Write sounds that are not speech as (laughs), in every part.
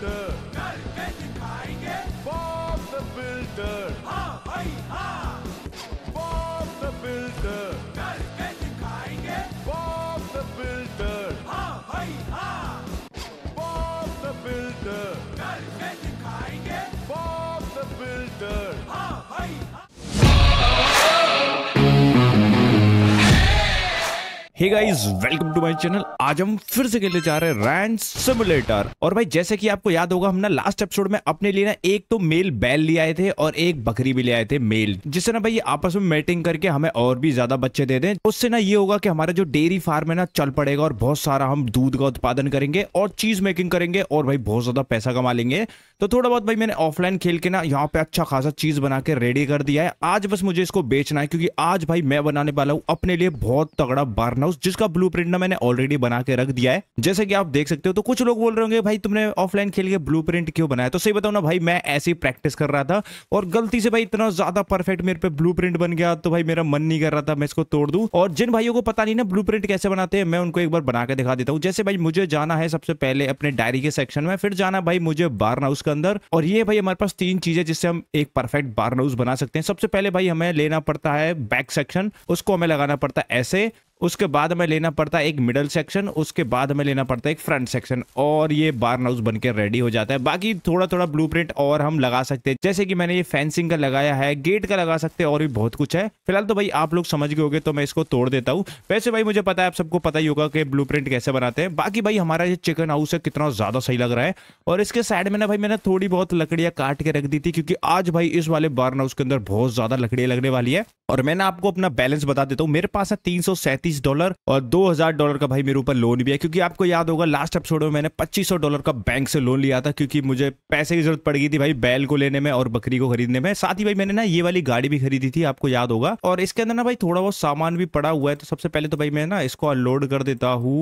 घर दिखाएंगे हाँ भाई हाँ घर दिखाएंगे हाँ भाई हाँ घर दिखाएंगे हाँ भाई hey guys welcome to my channel आज हम फिर से खेलने जा रहे हैं रैंड सिमुलेटर और भाई जैसे कि आपको याद होगा हमने लास्ट एपिसोड में अपने लिए ना एक तो मेल बैल ले आए थे और एक बकरी भी ले आए थे मेल जिससे ना भाई आपस में मेटिंग करके हमें और भी ज्यादा बच्चे दे दें उससे ना ये होगा कि हमारा जो डेयरी फार्म है ना चल पड़ेगा और बहुत सारा हम दूध का उत्पादन करेंगे और चीज मेकिंग करेंगे और भाई बहुत ज्यादा पैसा कमा लेंगे तो थोड़ा बहुत भाई मैंने ऑफलाइन खेल के ना यहाँ पे अच्छा खासा चीज बना के रेडी कर दिया है आज बस मुझे इसको बेचना है क्योंकि आज भाई मैं बनाने वाला हूँ अपने लिए बहुत तगड़ा बार्न हाउस जिसका ब्लू ना मैंने ऑलरेडी बना के रख दिया है जैसे कि आप देख सकते हो तो कुछ लोग बोल रहे होंगे भाई तुमने ऑफलाइन खेल के ब्लू क्यों बनाया तो सही बताओ ना भाई मैं ऐसे ही प्रैक्टिस कर रहा था और गलती से भाई इतना ज्यादा परफेक्ट मेरे पे ब्लू बन गया तो भाई मेरा मन नहीं कर रहा था मैं इसको तोड़ दू और जिन भाइयों को पता नहीं ना ब्लू कैसे बनाते हैं मैं उनको एक बार बना के दिखा देता हूँ जैसे भाई मुझे जाना है सबसे पहले अपने डायरी के सेक्शन में फिर जाना भाई मुझे बार हाउस के अंदर और ये भाई हमारे पास तीन चीजें जिससे हम एक परफेक्ट बार हाउस बना सकते हैं सबसे पहले भाई हमें लेना पड़ता है बैक सेक्शन उसको हमें लगाना पड़ता है ऐसे उसके बाद हमें लेना पड़ता है एक मिडल सेक्शन उसके बाद हमें लेना पड़ता है एक फ्रंट सेक्शन और ये बार्न हाउस बनकर रेडी हो जाता है बाकी थोड़ा थोड़ा ब्लू और हम लगा सकते हैं जैसे कि मैंने ये फेंसिंग का लगाया है गेट का लगा सकते हैं और भी बहुत कुछ है फिलहाल तो भाई आप लोग समझ गए तो मैं इसको तोड़ देता हूँ वैसे भाई मुझे पता है आप सबको पता ही होगा कि ब्लू कैसे बनाते हैं बाकी भाई हमारा ये चिकन हाउस है कितना ज़्यादा सही लग रहा है और इसके साइड में ना भाई मैंने थोड़ी बहुत लकड़ियां काट के रख दी थी क्योंकि आज भाई इस वाले बार्न हाउस के अंदर बहुत ज़्यादा लकड़ियां लगने वाली है और मैंने आपको अपना बैलेंस बता देता हूँ मेरे पास है तीन तीस डॉलर और दो हजार डॉलर का भाई मेरे ऊपर लोन भी है क्योंकि आपको याद होगा लास्ट एपिसोड में मैंने पच्चीस डॉलर का बैंक से लोन लिया था क्योंकि मुझे पैसे की जरूरत पड़ गई थी भाई बैल को लेने में और बकरी को खरीदने में साथ ही भाई मैंने ना ये वाली गाड़ी भी खरीदी थी आपको याद होगा और इसके अंदर ना भाई थोड़ा बहुत सामान भी पड़ा हुआ है तो सबसे पहले तो भाई मैं ना इसको अनलोड कर देता हूँ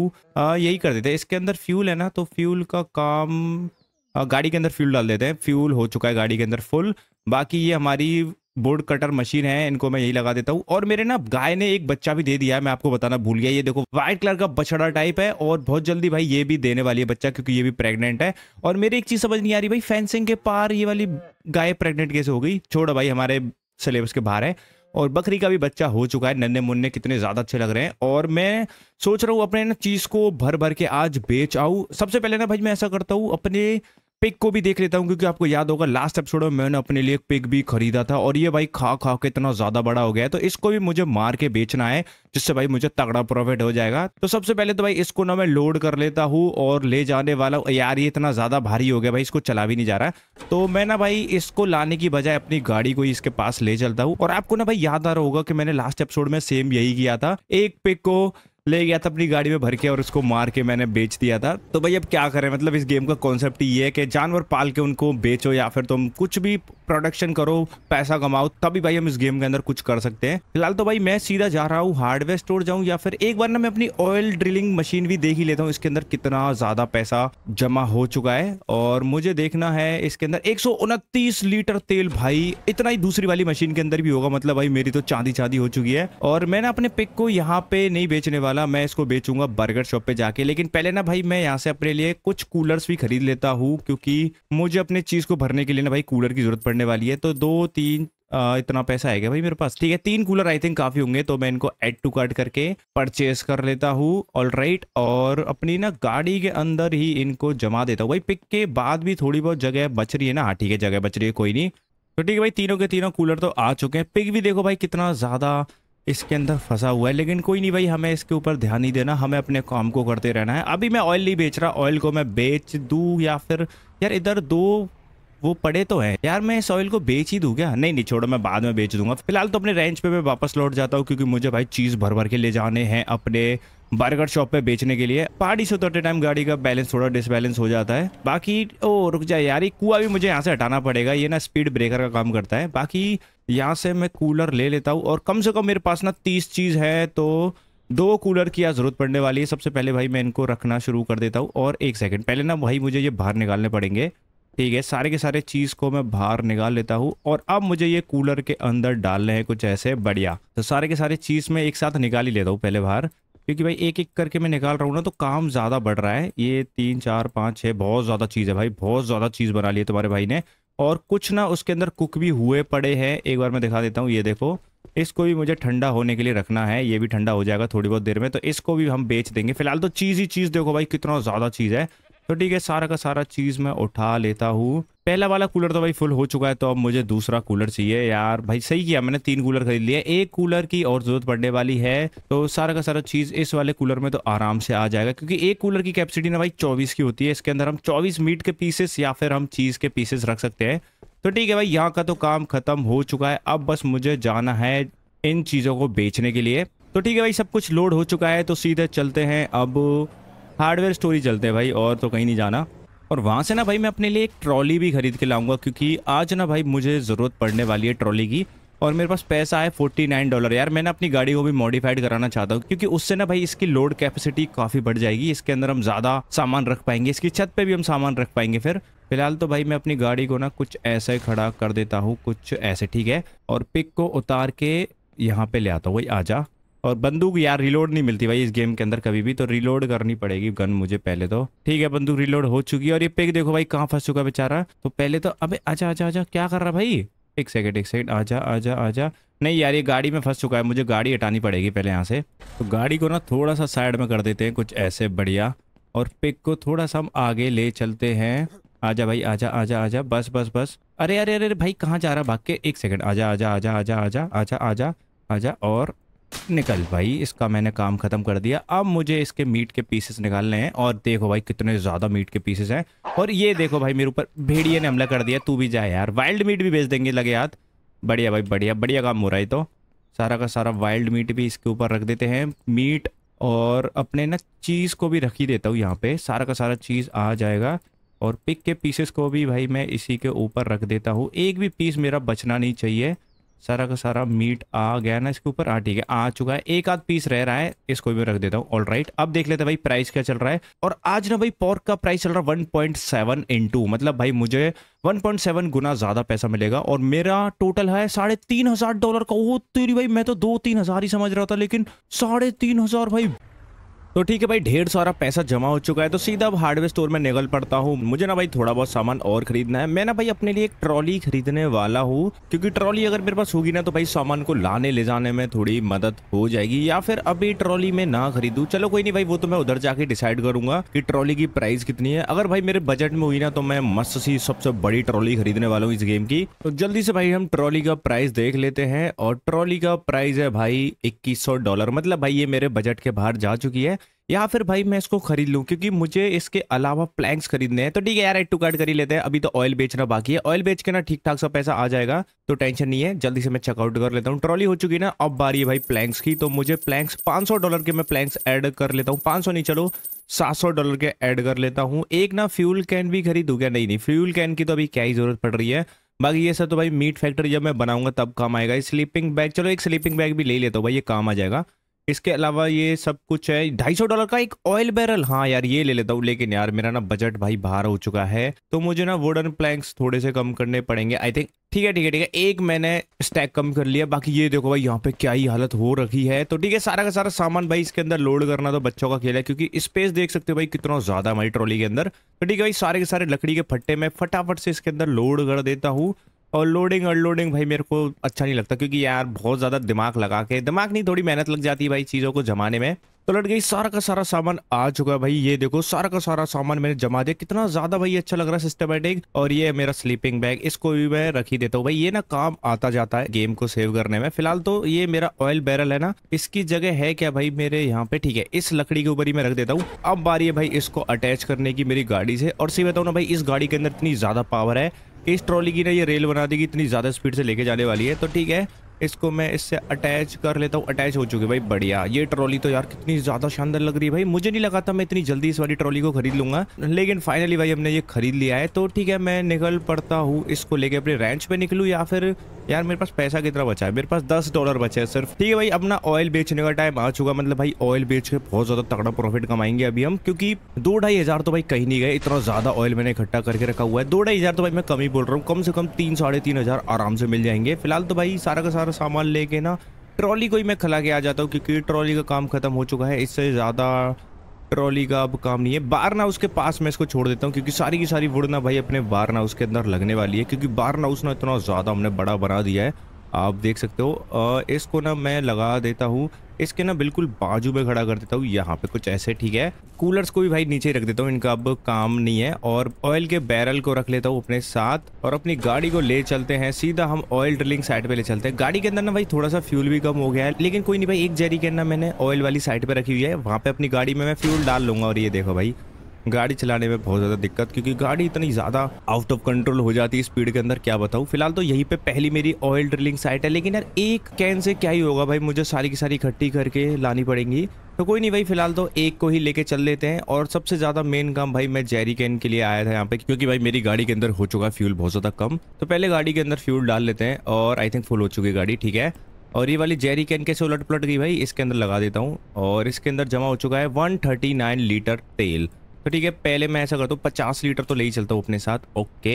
यही कर देते इसके अंदर फ्यूल है ना तो फ्यूल का काम गाड़ी के अंदर फ्यूल डाल देते हैं फ्यूल हो चुका है गाड़ी के अंदर फुल बाकी ये हमारी बोर्ड कटर मशीन है इनको मैं यही लगा देता हूँ और मेरे ना गाय ने एक बच्चा भी दे दिया है मैं आपको बताना भूल गया ये देखो व्हाइट कलर का बछड़ा टाइप है और बहुत जल्दी भाई ये भी देने वाली है बच्चा क्योंकि ये भी प्रेगनेंट है और मेरे एक चीज समझ नहीं आ रही भाई फेंसिंग के पार ये वाली गाय प्रेगनेंट कैसे हो गई छोड़ो भाई हमारे सिलेबस के बाहर है और बकरी का भी बच्चा हो चुका है नन्हे मुन्ने कितने ज़्यादा अच्छे लग रहे हैं और मैं सोच रहा हूँ अपने ना चीज़ को भर भर के आज बेच आऊ सबसे पहले ना भाई मैं ऐसा करता हूँ अपने पिक को भी देख लेता हूँ क्योंकि आपको याद होगा लास्ट एपिसोड में मैंने अपने लिए एक पिक भी खरीदा था और ये भाई खा खा के इतना ज़्यादा बड़ा हो गया है तो इसको भी मुझे मार के बेचना है जिससे भाई मुझे तगड़ा प्रॉफिट हो जाएगा तो सबसे पहले तो भाई इसको ना मैं लोड कर लेता हूँ और ले जाने वाला यार ये इतना ज़्यादा भारी हो गया भाई इसको चला भी नहीं जा रहा तो मैं ना भाई इसको लाने की बजाय अपनी गाड़ी को इसके पास ले चलता हूँ और आपको ना भाई याद आ रहा होगा कि मैंने लास्ट एपिसोड में सेम यही किया था एक पिक को ले गया था अपनी गाड़ी में भर के और उसको मार के मैंने बेच दिया था तो भाई अब क्या करें मतलब इस गेम का कॉन्सेप्ट ये है कि जानवर पाल के उनको बेचो या फिर तुम कुछ भी प्रोडक्शन करो पैसा कमाओ तभी भाई हम इस गेम के अंदर कुछ कर सकते हैं फिलहाल तो भाई मैं सीधा जा रहा हूँ हार्डवेयर स्टोर जाऊँ या फिर एक बार ना मैं अपनी ऑयल ड्रिलिंग मशीन भी देख ही लेता हूँ इसके अंदर कितना ज़्यादा पैसा जमा हो चुका है और मुझे देखना है इसके अंदर एक लीटर तेल भाई इतना ही दूसरी वाली मशीन के अंदर भी होगा मतलब भाई मेरी तो चांदी चांदी हो चुकी है और मैंने अपने पिक को यहाँ पे नहीं बेचने वाला वाला मैं इसको बेचूंगा बर्गर शॉप पे जाके लेकिन पहले ना भाई मैं यहाँ से अपने लिए कुछ कूलर्स भी खरीद लेता हूँ क्योंकि मुझे अपने चीज़ को भरने के लिए ना भाई कूलर की ज़रूरत पड़ने वाली है तो दो तीन आ, इतना पैसा आएगा भाई मेरे पास ठीक है तीन कूलर आई थिंक काफी होंगे तो मैं इनको एड टू कार्ड करके परचेस कर लेता हूँ ऑल राइट और अपनी ना गाड़ी के अंदर ही इनको जमा देता हूँ भाई पिक के बाद भी थोड़ी बहुत जगह बच रही है ना हाँ ठीक है जगह बच रही है कोई नहीं तो ठीक है भाई तीनों के तीनों कूलर तो आ चुके हैं पिक भी देखो भाई कितना ज़्यादा इसके अंदर फंसा हुआ है लेकिन कोई नहीं भाई हमें इसके ऊपर ध्यान नहीं देना हमें अपने काम को करते रहना है अभी मैं ऑयल नहीं बेच रहा ऑयल को मैं बेच दूँ या फिर यार इधर दो वो पड़े तो है यार मैं इस ऑयल को बेच ही दू क्या नहीं नहीं छोड़ो मैं बाद में बेच दूंगा फिलहाल तो अपने रेंज पे मैं वापस लौट जाता हूँ क्योंकि मुझे भाई चीज़ भर भर के ले जाने हैं अपने बर्गर शॉप पे बेचने के लिए पहाड़ी से उतरते टाइम गाड़ी का बैलेंस थोड़ा डिसबैलेंस हो जाता है बाकी ओ रुक जाए यार ये कुआ भी मुझे यहाँ से हटाना पड़ेगा ये ना स्पीड ब्रेकर का काम करता है बाकी यहाँ से मैं कूलर ले लेता हूँ और कम से कम मेरे पास ना तीस चीज़ है तो दो कूलर की ज़रूरत पड़ने वाली है सबसे पहले भाई मैं इनको रखना शुरू कर देता हूँ और एक सेकंड पहले ना भाई मुझे ये बाहर निकालने पड़ेंगे ठीक है सारे के सारे चीज़ को मैं बाहर निकाल लेता हूँ और अब मुझे ये कूलर के अंदर डालने हैं कुछ ऐसे बढ़िया तो सारे के सारे चीज़ में एक साथ निकाल ही लेता हूँ पहले बाहर क्योंकि भाई एक एक करके मैं निकाल रहा हूँ ना तो काम ज़्यादा बढ़ रहा है ये तीन चार पाँच छः बहुत ज़्यादा चीज़ है भाई बहुत ज़्यादा चीज़ बना ली है तुम्हारे भाई ने और कुछ ना उसके अंदर कुक भी हुए पड़े हैं एक बार मैं दिखा देता हूँ ये देखो इसको भी मुझे ठंडा होने के लिए रखना है ये भी ठंडा हो जाएगा थोड़ी बहुत देर में तो इसको भी हम बेच देंगे फिलहाल तो चीज़ ही चीज़ देखो भाई कितना ज़्यादा चीज़ है तो ठीक है सारा का सारा चीज़ मैं उठा लेता हूँ पहला वाला कूलर तो भाई फुल हो चुका है तो अब मुझे दूसरा कूलर चाहिए यार भाई सही किया मैंने तीन कूलर खरीद लिया एक कूलर की और जरूरत पड़ने वाली है तो सारा का सारा चीज़ इस वाले कूलर में तो आराम से आ जाएगा क्योंकि एक कूलर की कैपेसिटी ना भाई चौबीस की होती है इसके अंदर हम चौबीस मीट के पीसेस या फिर हम चीज़ के पीसेस रख सकते हैं तो ठीक है भाई यहाँ का तो काम खत्म हो चुका है अब बस मुझे जाना है इन चीज़ों को बेचने के लिए तो ठीक है भाई सब कुछ लोड हो चुका है तो सीधे चलते हैं अब हार्डवेयर स्टोरी चलते हैं भाई और तो कहीं नहीं जाना और वहाँ से ना भाई मैं अपने लिए एक ट्रॉली भी खरीद के लाऊंगा क्योंकि आज ना भाई मुझे ज़रूरत पड़ने वाली है ट्रॉली की और मेरे पास पैसा है फोर्टी नाइन डॉलर यार मैं ना अपनी गाड़ी को भी मॉडिफाइड कराना चाहता हूँ क्योंकि उससे ना भाई इसकी लोड कैपेसिटी काफ़ी बढ़ जाएगी इसके अंदर हम ज़्यादा सामान रख पाएंगे इसकी छत पर भी हम सामान रख पाएंगे फिर फिलहाल तो भाई मैं अपनी गाड़ी को ना कुछ ऐसे खड़ा कर देता हूँ कुछ ऐसे ठीक है और पिक को उतार के यहाँ पर ले आता हूँ भाई आ जा और बंदूक यार रिलोड नहीं मिलती भाई इस गेम के अंदर कभी भी तो रिलोड करनी पड़ेगी गन मुझे पहले तो ठीक है बंदूक रिलोड हो चुकी है और ये पेग देखो भाई कहाँ फंस चुका बेचारा तो पहले तो अबे आजा आजा आजा क्या कर रहा भाई एक सेकेंड एक सेकेंड आजा आजा आजा नहीं यार ये गाड़ी में फंस चुका है मुझे गाड़ी हटानी पड़ेगी पहले यहाँ से तो गाड़ी को ना थोड़ा सा साइड में कर देते हैं कुछ ऐसे बढ़िया और पिक को थोड़ा सा हम आगे ले चलते हैं आजा भाई आजा आजा आजा बस बस बस अरे अरे अरे, अरे भाई कहाँ जा रहा भाग के एक सेकंड आजा आजा आजा आजा आजा आजा आजा आजा और निकल भाई इसका मैंने काम ख़त्म कर दिया अब मुझे इसके मीट के पीसेस निकालने हैं और देखो भाई कितने ज़्यादा मीट के पीसेस हैं और ये देखो भाई मेरे ऊपर भेड़िए ने हमला कर दिया तू भी जाए यार वाइल्ड मीट भी बेच देंगे लगे हाथ बढ़िया भाई बढ़िया बढ़िया काम हो रहा है तो सारा का सारा वाइल्ड मीट भी इसके ऊपर रख देते हैं मीट और अपने ना चीज़ को भी रख ही देता हूँ यहाँ पे सारा का सारा चीज़ आ जाएगा और पिक के पीसेस को भी भाई मैं इसी के ऊपर रख देता हूँ एक भी पीस मेरा बचना नहीं चाहिए सारा का सारा मीट आ गया ना इसके ऊपर हाँ ठीक है आ चुका है एक आध पीस रह रहा है इसको भी रख देता हूँ ऑल राइट अब देख लेते भाई प्राइस क्या चल रहा है और आज ना भाई पॉर्क का प्राइस चल रहा है वन पॉइंट सेवन टू मतलब भाई मुझे वन पॉइंट सेवन गुना ज़्यादा पैसा मिलेगा और मेरा टोटल है साढ़े तीन हजार डॉलर का वो तेरी भाई मैं तो दो तीन हजार ही समझ रहा था लेकिन साढ़े तीन हजार भाई तो ठीक है भाई ढेर सारा पैसा जमा हो चुका है तो सीधा अब हार्डवेयर स्टोर में निकल पड़ता हूँ मुझे ना भाई थोड़ा बहुत सामान और खरीदना है मैं ना भाई अपने लिए एक ट्रॉली खरीदने वाला हूँ क्योंकि ट्रॉली अगर मेरे पास होगी ना तो भाई सामान को लाने ले जाने में थोड़ी मदद हो जाएगी या फिर अभी ट्रॉली में ना खरीदू चलो कोई नहीं भाई वो तो मैं उधर जाके डिसाइड करूंगा कि ट्रॉली की प्राइस कितनी है अगर भाई मेरे बजट में हुई ना तो मैं मस्त सी सबसे बड़ी ट्रॉली खरीदने वाला हूँ इस गेम की तो जल्दी से भाई हम ट्रॉली का प्राइस देख लेते हैं और ट्रॉली का प्राइस है भाई इक्कीस डॉलर मतलब भाई ये मेरे बजट के बाहर जा चुकी है या फिर भाई मैं इसको खरीद लूँ क्योंकि मुझे इसके अलावा प्लैंक्स खरीदने हैं तो ठीक है यार एट टू कार्ड कर ही लेते हैं अभी तो ऑयल बेचना बाकी है ऑयल बेच के ना ठीक ठाक सा पैसा आ जाएगा तो टेंशन नहीं है जल्दी से मैं चेकआउट कर लेता हूँ ट्रॉली हो चुकी ना अब बारी है भाई प्लैंक्स की तो मुझे प्लैंक्स पाँच डॉलर के मैं प्लैंक्स एड कर लेता हूँ पाँच नहीं चलो सात डॉलर के एड कर लेता हूँ एक ना फ्यूल कैन भी खरीदू क्या नहीं नहीं फ्यूल कैन की तो अभी क्या ही जरूरत पड़ रही है बाकी ये सब तो भाई मीट फैक्ट्री जब मैं बनाऊंगा तब काम आएगा स्लीपिंग बैग चलो एक स्लीपिंग बैग भी ले लेता हूँ भाई ये काम आ जाएगा इसके अलावा ये सब कुछ है ढाई सौ डॉलर का एक ऑयल बैरल हाँ यार ये ले लेता हूँ लेकिन यार मेरा ना बजट भाई बाहर हो चुका है तो मुझे ना वुडन प्लैंक्स थोड़े से कम करने पड़ेंगे आई थिंक ठीक है ठीक है ठीक है एक मैंने स्टैक कम कर लिया बाकी ये देखो भाई यहाँ पे क्या ही हालत हो रखी है तो ठीक है सारा का सारा सामान भाई इसके अंदर लोड करना तो बच्चों का खेल है क्योंकि स्पेस देख सकते हो भाई कितना ज़्यादा हमारी ट्रॉली के अंदर तो ठीक है भाई सारे के सारे लकड़ी के फट्टे में फटाफट से इसके अंदर लोड कर देता हूँ और लोडिंग अनलोडिंग भाई मेरे को अच्छा नहीं लगता क्योंकि यार बहुत ज़्यादा दिमाग लगा के दिमाग नहीं थोड़ी मेहनत लग जाती है भाई चीज़ों को जमाने में तो लट गई सारा का सारा सामान आ चुका है भाई ये देखो सारा का सारा सामान मैंने जमा दिया कितना ज़्यादा भाई अच्छा लग रहा है सिस्टमेटिक और ये मेरा स्लीपिंग बैग इसको भी मैं रख ही देता हूँ भाई ये ना काम आता जाता है गेम को सेव करने में फिलहाल तो ये मेरा ऑयल बैरल है ना इसकी जगह है क्या भाई मेरे यहाँ पे ठीक है इस लकड़ी के ऊपर ही मैं रख देता हूँ अब बारी है भाई इसको अटैच करने की मेरी गाड़ी से और सी बताऊ ना भाई इस गाड़ी के अंदर इतनी ज़्यादा पावर है इस ट्रॉली की ना ये रेल बना देगी इतनी ज़्यादा स्पीड से लेके जाने वाली है तो ठीक है इसको मैं इससे अटैच कर लेता हूँ अटैच हो चुकी है भाई बढ़िया ये ट्रॉली तो यार कितनी ज़्यादा शानदार लग रही है भाई मुझे नहीं लगा था मैं इतनी जल्दी इस वाली ट्रॉली को खरीद लूँगा लेकिन फाइनली भाई हमने ये खरीद लिया है तो ठीक है मैं निकल पड़ता हूँ इसको लेके अपने रेंच पे निकलूँ या फिर यार मेरे पास पैसा कितना बचा है मेरे पास दस डॉलर बचे हैं सिर्फ ठीक है भाई अपना ऑयल बेचने का टाइम आ चुका मतलब भाई ऑयल बेच के बहुत ज्यादा तगड़ा प्रॉफिट कमाएंगे अभी हम क्योंकि दो ढाई हजार तो भाई कहीं नहीं गए इतना ज्यादा ऑयल मैंने इकट्ठा करके रखा हुआ है दो ढाई हजार तो भाई मैं कम ही बोल रहा हूँ कम से कम तीन साढ़े तीन हजार आराम से मिल जाएंगे फिलहाल तो भाई सारा का सारा सामान लेके ना ट्रॉली को ही मैं खिला के आ जाता हूँ क्योंकि ट्रॉली का काम खत्म हो चुका है इससे ज़्यादा ट्रॉली का अब काम नहीं है बार ना उसके पास मैं इसको छोड़ देता हूँ क्योंकि सारी की सारी वुड ना भाई अपने बार ना उसके अंदर लगने वाली है क्योंकि बार ना उस ना इतना ज़्यादा हमने बड़ा बना दिया है आप देख सकते हो इसको ना मैं लगा देता हूँ इसके ना बिल्कुल बाजू में खड़ा कर देता हूँ यहाँ पे कुछ ऐसे ठीक है कूलर्स को भी भाई नीचे रख देता हूँ इनका अब काम नहीं है और ऑयल के बैरल को रख लेता हूँ अपने साथ और अपनी गाड़ी को ले चलते हैं सीधा हम ऑयल ड्रिलिंग साइड पे ले चलते हैं गाड़ी के अंदर ना भाई थोड़ा सा फ्यूल भी कम हो गया है लेकिन कोई नहीं भाई एक जेरी के ना मैंने ऑयल वाली साइड पे रखी हुई है वहाँ पे अपनी गाड़ी में मैं फ्यूल डाल लूंगा और ये देखो भाई गाड़ी चलाने में बहुत ज़्यादा दिक्कत क्योंकि गाड़ी इतनी ज़्यादा आउट ऑफ कंट्रोल हो जाती है स्पीड के अंदर क्या बताऊँ फिलहाल तो यहीं पे पहली मेरी ऑयल ड्रिलिंग साइट है लेकिन यार एक कैन से क्या ही होगा भाई मुझे सारी की सारी इकट्ठी करके लानी पड़ेंगी तो कोई नहीं भाई फिलहाल तो एक को ही लेके चल लेते हैं और सबसे ज़्यादा मेन काम भाई मैं जेरी कैन के लिए आया था यहाँ पे क्योंकि भाई मेरी गाड़ी के अंदर हो चुका है फ्यूल बहुत ज़्यादा कम तो पहले गाड़ी के अंदर फ्यूल डाल लेते हैं और आई थिंक फुल हो चुकी गाड़ी ठीक है और ये वाली जेरी कैन कैसे उलट पलट गई भाई इसके अंदर लगा देता हूँ और इसके अंदर जमा हो चुका है वन लीटर तेल तो ठीक है पहले मैं ऐसा करता हूँ पचास लीटर तो ले ही चलता हूँ अपने साथ ओके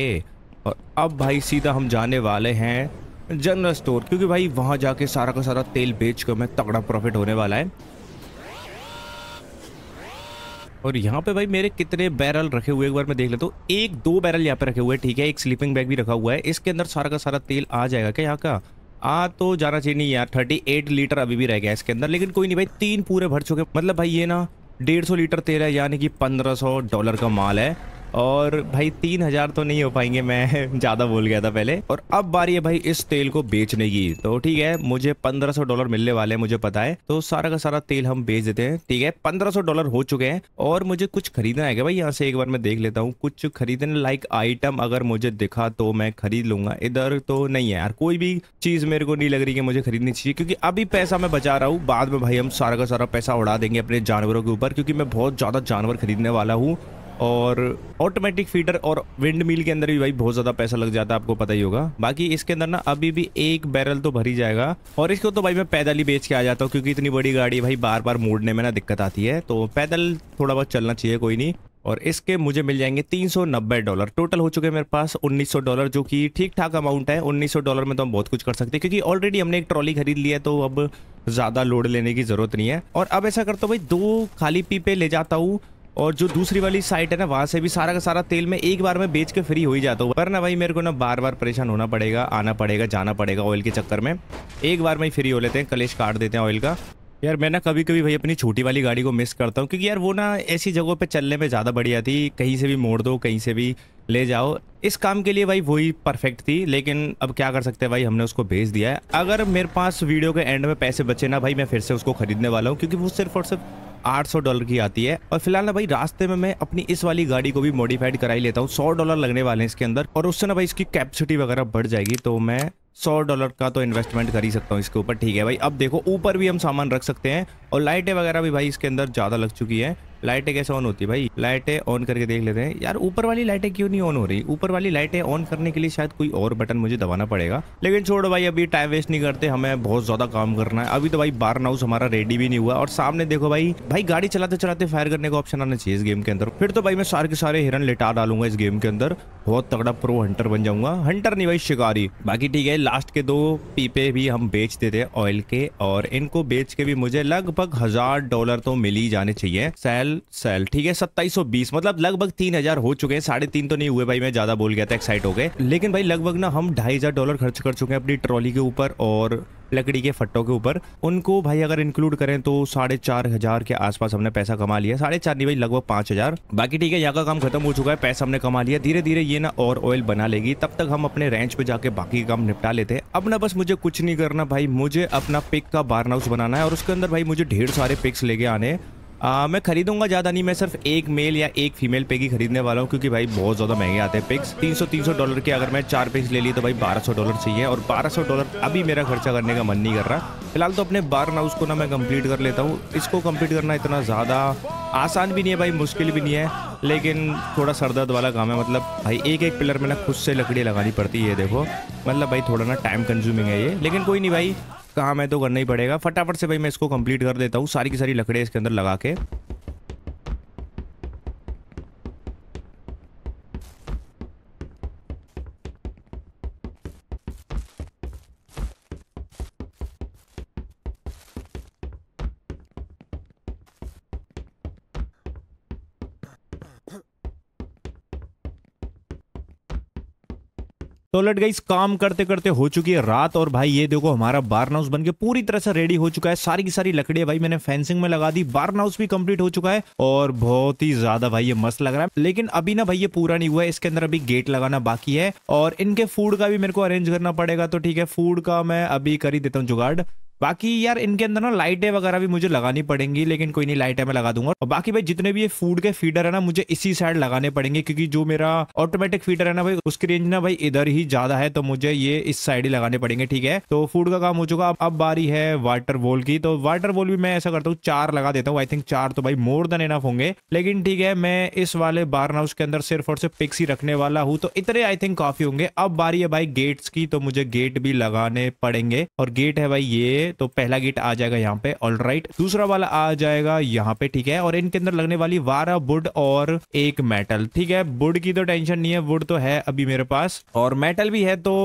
और अब भाई सीधा हम जाने वाले हैं जनरल स्टोर क्योंकि भाई वहाँ जाके सारा का सारा तेल बेच कर मैं तगड़ा प्रॉफिट होने वाला है और यहाँ पे भाई मेरे कितने बैरल रखे हुए एक बार मैं देख लेता हूँ एक दो बैरल यहाँ पे रखे हुए ठीक है एक स्लीपिंग बैग भी रखा हुआ है इसके अंदर सारा का सारा तेल आ जाएगा क्या यहाँ का आ तो जाना चाहिए नहीं यार थर्टी एट लीटर अभी भी रह गया इसके अंदर लेकिन कोई नहीं भाई तीन पूरे भर चुके मतलब भाई ये ना डेढ़ सौ लीटर तेल है यानी कि पंद्रह सौ डॉलर का माल है और भाई तीन हजार तो नहीं हो पाएंगे मैं (laughs) ज़्यादा बोल गया था पहले और अब बारी है भाई इस तेल को बेचने की तो ठीक है मुझे पंद्रह सौ डॉलर मिलने वाले हैं मुझे पता है तो सारा का सारा तेल हम बेच देते हैं ठीक है पंद्रह सौ डॉलर हो चुके हैं और मुझे कुछ खरीदना है भाई यहाँ से एक बार मैं देख लेता हूँ कुछ खरीदने लाइक आइटम अगर मुझे दिखा तो मैं खरीद लूंगा इधर तो नहीं है यार कोई भी चीज़ मेरे को नहीं लग रही है मुझे खरीदनी चाहिए क्योंकि अभी पैसा मैं बचा रहा हूँ बाद में भाई हम सारा का सारा पैसा उड़ा देंगे अपने जानवरों के ऊपर क्योंकि मैं बहुत ज़्यादा जानवर खरीदने वाला हूँ और ऑटोमेटिक फीडर और विंड मिल के अंदर भी भाई बहुत ज़्यादा पैसा लग जाता है आपको पता ही होगा बाकी इसके अंदर ना अभी भी एक बैरल तो भरी जाएगा और इसको तो भाई मैं पैदल ही बेच के आ जाता हूँ क्योंकि इतनी बड़ी गाड़ी भाई बार बार मोड़ने में ना दिक्कत आती है तो पैदल थोड़ा बहुत चलना चाहिए कोई नहीं और इसके मुझे मिल जाएंगे 390 डॉलर टोटल हो चुके हैं मेरे पास 1900 डॉलर जो कि ठीक ठाक अमाउंट है 1900 डॉलर में तो हम बहुत कुछ कर सकते हैं क्योंकि ऑलरेडी हमने एक ट्रॉली खरीद लिया है तो अब ज़्यादा लोड लेने की ज़रूरत नहीं है और अब ऐसा करता हूँ भाई दो खाली पीपे ले जाता हूँ और जो दूसरी वाली साइट है ना वहाँ से भी सारा का सारा तेल मैं एक बार में बेच के फ्री हो ही जाता हूँ वरना भाई मेरे को ना बार बार परेशान होना पड़ेगा आना पड़ेगा जाना पड़ेगा ऑयल के चक्कर में एक बार में ही फ्री हो लेते हैं कलेश काट देते हैं ऑयल का यार मैं ना कभी कभी भाई अपनी छोटी वाली गाड़ी को मिस करता हूँ क्योंकि यार वो ना ऐसी जगहों पर चलने में ज़्यादा बढ़िया थी कहीं से भी मोड़ दो कहीं से भी ले जाओ इस काम के लिए भाई वही परफेक्ट थी लेकिन अब क्या कर सकते हैं भाई हमने उसको भेज दिया है अगर मेरे पास वीडियो के एंड में पैसे बचे ना भाई मैं फिर से उसको खरीदने वाला हूँ क्योंकि वो सिर्फ और सिर्फ 800 डॉलर की आती है और फिलहाल ना भाई रास्ते में मैं अपनी इस वाली गाड़ी को भी मॉडिफाइड कराई लेता हूँ सौ डॉलर लगने वाले हैं इसके अंदर और उससे ना भाई इसकी कैपेसिटी वगैरह बढ़ जाएगी तो मैं सौ डॉलर का तो इन्वेस्टमेंट कर ही सकता हूँ इसके ऊपर ठीक है भाई अब देखो ऊपर भी हम सामान रख सकते हैं और लाइटें वगैरह भी भाई इसके अंदर ज़्यादा लग चुकी है लाइटें कैसे ऑन होती है भाई लाइटें ऑन करके देख लेते हैं यार ऊपर वाली लाइटें क्यों नहीं ऑन हो रही ऊपर वाली लाइटें ऑन करने के लिए शायद कोई और बटन मुझे दबाना पड़ेगा लेकिन छोड़ो भाई अभी टाइम वेस्ट नहीं करते हमें बहुत ज़्यादा काम करना है अभी तो भाई बार नाउस हमारा रेडी भी नहीं हुआ और सामने देखो भाई भाई गाड़ी चलाते चलाते फायर करने का ऑप्शन आना चाहिए इस गेम के अंदर फिर तो भाई मैं सारे के सारे हिरन लेटा डालूंगा इस गेम के अंदर बहुत तगड़ा प्रो हंटर बन जाऊंगा हंटर नहीं भाई शिकारी बाकी ठीक है लास्ट के दो पीपे भी हम बेचते थे ऑयल के और इनको बेच के भी मुझे लगभग हजार डॉलर तो मिल ही जाने चाहिए सेल सेल ठीक है सत्ताईस मतलब लगभग तीन हजार हो चुके हैं साढ़े तीन तो नहीं हुए भाई मैं ज्यादा बोल गया था एक्साइट हो गए लेकिन भाई लगभग ना हम ढाई डॉलर खर्च कर चुके हैं अपनी ट्रॉली के ऊपर और लकड़ी के फट्टों के ऊपर उनको भाई अगर इंक्लूड करें तो साढ़े चार हजार के आसपास हमने पैसा कमा लिया साढ़े चार नहीं भाई लगभग पांच हजार बाकी ठीक है यहाँ का काम खत्म हो चुका है पैसा हमने कमा लिया धीरे धीरे ये ना और ऑयल बना लेगी तब तक हम अपने रेंच पे जाके बाकी काम निपटा लेते हैं अब ना बस मुझे कुछ नहीं करना भाई मुझे अपना पिक का बार्न हाउस बनाना है और उसके अंदर भाई मुझे ढेर सारे पिक्स लेके आने आ, मैं खरीदूंगा ज़्यादा नहीं मैं सिर्फ एक मेल या एक फीमेल पेग ही खरीदने वाला हूँ क्योंकि भाई बहुत ज़्यादा महंगे आते हैं पिग्स 300 300 डॉलर के अगर मैं चार पिक्स ले ली तो भाई 1200 डॉलर चाहिए और 1200 डॉलर अभी मेरा खर्चा करने का मन नहीं कर रहा फिलहाल तो अपने बार हाउस को ना मैं कम्प्लीट कर लेता हूँ इसको कम्प्लीट करना इतना ज़्यादा आसान भी नहीं है भाई मुश्किल भी नहीं है लेकिन थोड़ा सरदर्द वाला काम है मतलब भाई एक एक पिलर में ना खुद से लकड़ी लगानी पड़ती है देखो मतलब भाई थोड़ा ना टाइम कंज्यूमिंग है ये लेकिन कोई नहीं भाई काम है तो करना ही पड़ेगा फटाफट से भाई मैं इसको कंप्लीट कर देता हूँ सारी की सारी लकड़ियाँ इसके अंदर लगा के तो लट गई काम करते करते हो चुकी है रात और भाई ये देखो हमारा बार्न हाउस बन के पूरी तरह से रेडी हो चुका है सारी की सारी लकड़ियां भाई मैंने फेंसिंग में लगा दी बार्न हाउस भी कंप्लीट हो चुका है और बहुत ही ज्यादा भाई ये मस्त लग रहा है लेकिन अभी ना भाई ये पूरा नहीं हुआ है इसके अंदर अभी गेट लगाना बाकी है और इनके फूड का भी मेरे को अरेंज करना पड़ेगा तो ठीक है फूड का मैं अभी कर ही देता हूँ जुगाड़ बाकी यार इनके अंदर ना लाइटें वगैरह भी मुझे लगानी पड़ेंगी लेकिन कोई नहीं लाइटें मैं लगा दूंगा और बाकी भाई जितने भी ये फूड के फीडर है ना मुझे इसी साइड लगाने पड़ेंगे क्योंकि जो मेरा ऑटोमेटिक फीडर है ना भाई उसकी रेंज ना भाई इधर ही ज्यादा है तो मुझे ये इस साइड ही लगाने पड़ेंगे ठीक है तो फूड का काम हो चुका अब अब बारी है वाटर वॉल की तो वाटर वॉल भी मैं ऐसा करता हूँ चार लगा देता हूँ आई थिंक चार तो भाई मोर देन इनफ होंगे लेकिन ठीक है मैं इस वाले बार हाउस के अंदर सिर्फ और सिर्फ पिक्स ही रखने वाला हूँ तो इतने आई थिंक काफी होंगे अब बारी है भाई गेट्स की तो मुझे गेट भी लगाने पड़ेंगे और गेट है भाई ये तो पहला गेट आ जाएगा यहाँ पे ऑल राइट दूसरा वाला आ जाएगा यहाँ पे ठीक है और इनके अंदर लगने वाली वारा वुड और एक मेटल ठीक है वुड की तो टेंशन नहीं है वुड तो है अभी मेरे पास और मेटल भी है तो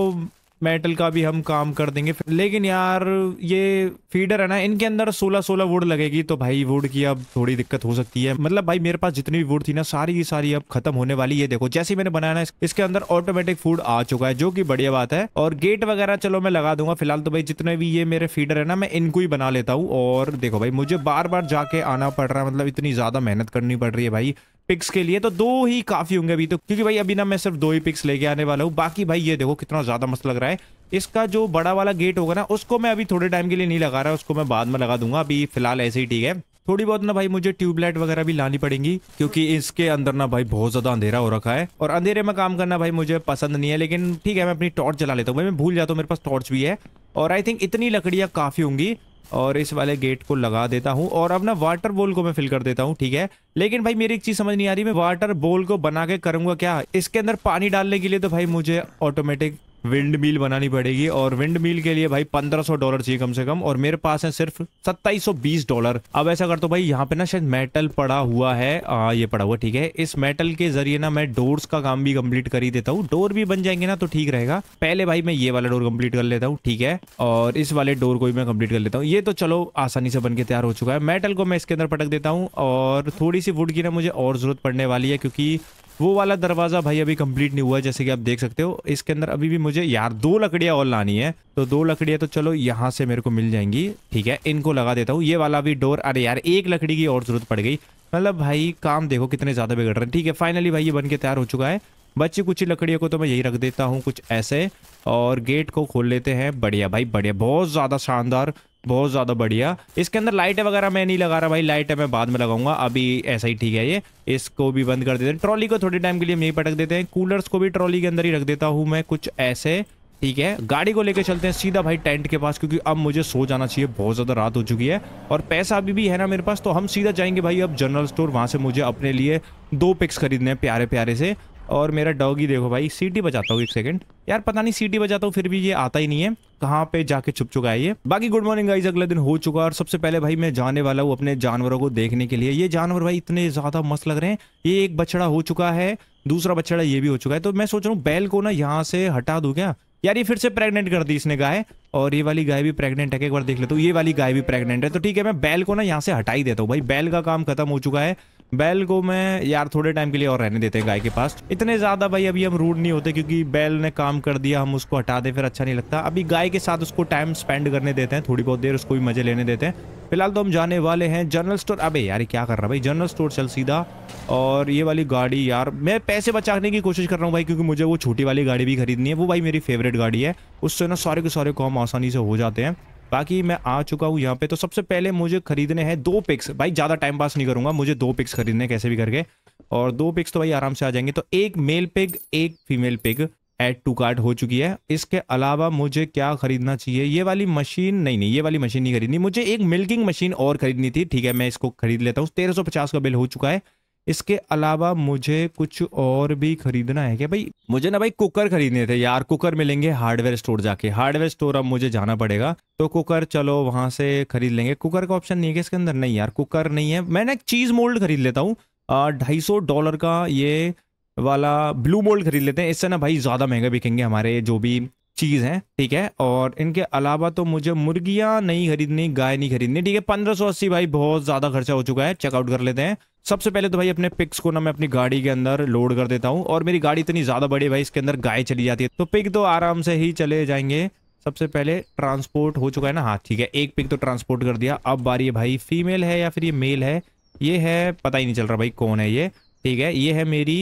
मेटल का भी हम काम कर देंगे लेकिन यार ये फीडर है ना इनके अंदर 16-16 वुड लगेगी तो भाई वुड की अब थोड़ी दिक्कत हो सकती है मतलब भाई मेरे पास जितनी भी वुड थी ना सारी की सारी अब खत्म होने वाली है देखो जैसे मैंने बनाया ना इसके अंदर ऑटोमेटिक फूड आ चुका है जो की बढ़िया बात है और गेट वगैरह चलो मैं लगा दूंगा फिलहाल तो भाई जितने भी ये मेरे फीडर है ना मैं इनको ही बना लेता हूँ और देखो भाई मुझे बार बार जाके आना पड़ रहा है मतलब इतनी ज्यादा मेहनत करनी पड़ रही है भाई पिक्स के लिए तो दो ही काफी होंगे अभी तो क्योंकि भाई अभी ना मैं सिर्फ दो ही पिक्स लेके आने वाला हूँ बाकी भाई ये देखो कितना ज्यादा मस्त लग रहा है इसका जो बड़ा वाला गेट होगा ना उसको मैं अभी थोड़े टाइम के लिए नहीं लगा रहा उसको मैं बाद में लगा दूंगा अभी फिलहाल ऐसे ही ठीक है थोड़ी बहुत ना भाई मुझे ट्यूबलाइट वगैरह भी लानी पड़ेगी क्योंकि इसके अंदर ना भाई बहुत ज्यादा अंधेरा हो रखा है और अंधेरे में काम करना भाई मुझे पसंद नहीं है लेकिन ठीक है मैं अपनी टॉर्च जला लेता हूँ भाई मैं भूल जाता हूँ मेरे पास टॉर्च भी है और आई थिंक इतनी लकड़ियाँ काफ़ी होंगी और इस वाले गेट को लगा देता हूँ और अब ना वाटर बोल को मैं फिल कर देता हूँ ठीक है लेकिन भाई मेरी एक चीज़ समझ नहीं आ रही मैं वाटर बोल को बना के करूंगा क्या इसके अंदर पानी डालने के लिए तो भाई मुझे ऑटोमेटिक विंड मिल बनानी पड़ेगी और विंड मिल के लिए भाई 1500 डॉलर चाहिए कम से कम और मेरे पास है सिर्फ 2720 डॉलर अब ऐसा कर तो भाई यहाँ पे ना शायद मेटल पड़ा हुआ है आ, ये पड़ा हुआ ठीक है इस मेटल के जरिए ना मैं डोर्स का काम भी कम्प्लीट कर ही देता हूँ डोर भी बन जाएंगे ना तो ठीक रहेगा पहले भाई मैं ये वाला डोर कम्प्लीट कर लेता हूँ ठीक है और इस वाले डोर को भी मैं कंप्लीट कर लेता हूँ ये तो चलो आसानी से बन के तैयार हो चुका है मेटल को मैं इसके अंदर पटक देता हूँ और थोड़ी सी वुड की ना मुझे और जरूरत पड़ने वाली है क्योंकि वो वाला दरवाज़ा भाई अभी कंप्लीट नहीं हुआ है जैसे कि आप देख सकते हो इसके अंदर अभी भी मुझे यार दो लकड़िया और लानी है तो दो लकड़ियां तो चलो यहाँ से मेरे को मिल जाएंगी ठीक है इनको लगा देता हूँ ये वाला भी डोर अरे यार एक लकड़ी की और ज़रूरत पड़ गई मतलब भाई काम देखो कितने ज़्यादा बिगड़ रहे हैं ठीक है फाइनली भाई ये बन के तैयार हो चुका है बच्ची कुछ लकड़ियों को तो मैं यही रख देता हूँ कुछ ऐसे और गेट को खोल लेते हैं बढ़िया भाई बढ़िया बहुत ज़्यादा शानदार बहुत ज़्यादा बढ़िया इसके अंदर लाइटें वगैरह मैं नहीं लगा रहा भाई लाइट मैं बाद में लगाऊंगा अभी ऐसा ही ठीक है ये इसको भी बंद कर देते हैं ट्रॉली को थोड़ी टाइम के लिए हम यही पटक देते हैं कूलर्स को भी ट्रॉली के अंदर ही रख देता हूँ मैं कुछ ऐसे ठीक है गाड़ी को लेकर चलते हैं सीधा भाई टेंट के पास क्योंकि अब मुझे सो जाना चाहिए बहुत ज़्यादा रात हो चुकी है और पैसा अभी भी है ना मेरे पास तो हम सीधा जाएंगे भाई अब जनरल स्टोर वहां से मुझे अपने लिए दो पिक्स खरीदने हैं प्यारे प्यारे से और मेरा डॉगी देखो भाई सीटी बजाता हूँ एक सेकंड यार पता नहीं सीटी बजाता हूँ फिर भी ये आता ही नहीं है कहाँ पे जाके छुप चुका है ये बाकी गुड मॉर्निंग गाइज अगला दिन हो चुका और सबसे पहले भाई मैं जाने वाला हूँ अपने जानवरों को देखने के लिए ये जानवर भाई इतने ज्यादा मस्त लग रहे हैं ये एक बछड़ा हो चुका है दूसरा बछड़ा ये भी हो चुका है तो मैं सोच रहा हूँ बैल को ना यहाँ से हटा दू क्या यार ये फिर से प्रेग्नेंट कर दी इसने गाय और ये वाली गाय भी प्रेग्नेंट है एक बार देख लेता तो ये वाली गाय भी प्रेग्नेंट है तो ठीक है मैं बैल को ना यहाँ से हटा ही देता हूँ भाई बैल का काम खत्म हो चुका है बैल को मैं यार थोड़े टाइम के लिए और रहने देते हैं गाय के पास इतने ज़्यादा भाई अभी हम रूड नहीं होते क्योंकि बैल ने काम कर दिया हम उसको हटा दे फिर अच्छा नहीं लगता अभी गाय के साथ उसको टाइम स्पेंड करने देते हैं थोड़ी बहुत देर उसको भी मज़े लेने देते हैं फिलहाल तो हम जाने वाले हैं जनरल स्टोर अबे यार क्या कर रहा है भाई जनरल स्टोर चल सीधा और ये वाली गाड़ी यार मैं पैसे बचाने की कोशिश कर रहा हूँ भाई क्योंकि मुझे वो छोटी वाली गाड़ी भी खरीदनी है वो भाई मेरी फेवरेट गाड़ी है उससे ना सारे के सारे काम आसानी से हो जाते हैं बाकी मैं आ चुका हूँ यहाँ पे तो सबसे पहले मुझे खरीदने हैं दो पिक्स भाई ज़्यादा टाइम पास नहीं करूँगा मुझे दो पिक्स खरीदने कैसे भी करके और दो पिक्स तो भाई आराम से आ जाएंगे तो एक मेल पिग एक female pig add to cart हो चुकी है इसके अलावा मुझे क्या खरीदना चाहिए ये वाली मशीन नहीं नहीं ये वाली मशीन नहीं खरीदनी मुझे एक मिल्किंग मशीन और खरीदनी थी ठीक है मैं इसको खरीद लेता हूँ तेरह का बिल हो चुका है इसके अलावा मुझे कुछ और भी खरीदना है क्या भाई मुझे ना भाई कुकर खरीदने थे यार कुकर मिलेंगे हार्डवेयर स्टोर जाके हार्डवेयर स्टोर अब मुझे जाना पड़ेगा तो कुकर चलो वहां से खरीद लेंगे कुकर का ऑप्शन नहीं है इसके अंदर नहीं यार कुकर नहीं है मैं ना एक चीज मोल्ड खरीद लेता हूँ ढाई सौ डॉलर का ये वाला ब्लू मोल्ड खरीद लेते हैं इससे ना भाई ज़्यादा महंगा बिकेंगे हमारे जो भी चीज़ हैं ठीक है और इनके अलावा तो मुझे मुर्गियाँ नहीं खरीदनी गाय नहीं खरीदनी ठीक है पंद्रह सौ अस्सी भाई बहुत ज़्यादा खर्चा हो चुका है चेकआउट कर लेते हैं सबसे पहले तो भाई अपने पिक्स को ना मैं अपनी गाड़ी के अंदर लोड कर देता हूँ और मेरी गाड़ी इतनी ज़्यादा बड़ी भाई इसके अंदर गाय चली जाती है तो पिक तो आराम से ही चले जाएंगे सबसे पहले ट्रांसपोर्ट हो चुका है ना हाँ ठीक है एक पिक तो ट्रांसपोर्ट कर दिया अब बारी है भाई फीमेल है या फिर ये मेल है ये है पता ही नहीं चल रहा भाई कौन है ये ठीक है ये है मेरी